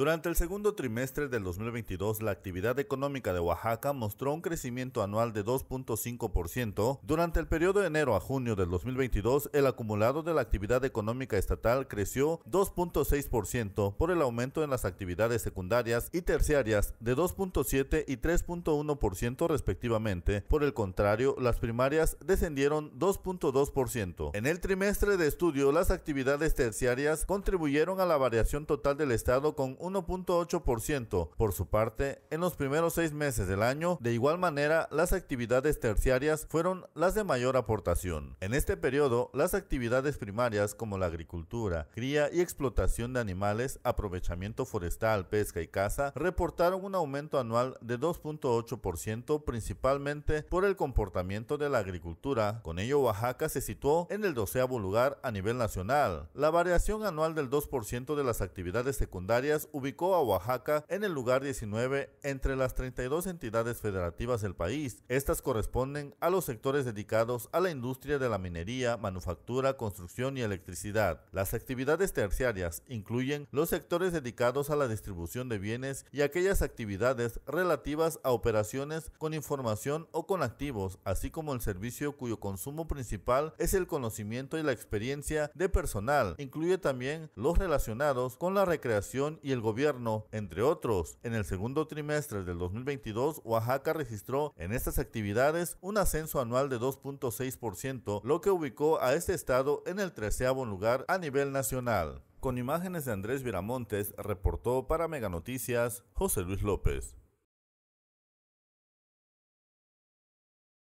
Durante el segundo trimestre del 2022, la actividad económica de Oaxaca mostró un crecimiento anual de 2.5%. Durante el periodo de enero a junio del 2022, el acumulado de la actividad económica estatal creció 2.6% por el aumento en las actividades secundarias y terciarias de 2.7 y 3.1% respectivamente. Por el contrario, las primarias descendieron 2.2%. En el trimestre de estudio, las actividades terciarias contribuyeron a la variación total del Estado con un 1.8% por su parte en los primeros seis meses del año. De igual manera, las actividades terciarias fueron las de mayor aportación. En este periodo, las actividades primarias como la agricultura, cría y explotación de animales, aprovechamiento forestal, pesca y caza reportaron un aumento anual de 2.8% principalmente por el comportamiento de la agricultura. Con ello, Oaxaca se situó en el doceavo lugar a nivel nacional. La variación anual del 2% de las actividades secundarias ubicó a Oaxaca en el lugar 19 entre las 32 entidades federativas del país. Estas corresponden a los sectores dedicados a la industria de la minería, manufactura, construcción y electricidad. Las actividades terciarias incluyen los sectores dedicados a la distribución de bienes y aquellas actividades relativas a operaciones con información o con activos, así como el servicio cuyo consumo principal es el conocimiento y la experiencia de personal. Incluye también los relacionados con la recreación y el gobierno, entre otros. En el segundo trimestre del 2022, Oaxaca registró en estas actividades un ascenso anual de 2.6%, lo que ubicó a este estado en el treceavo lugar a nivel nacional. Con imágenes de Andrés Viramontes, reportó para Meganoticias José Luis López.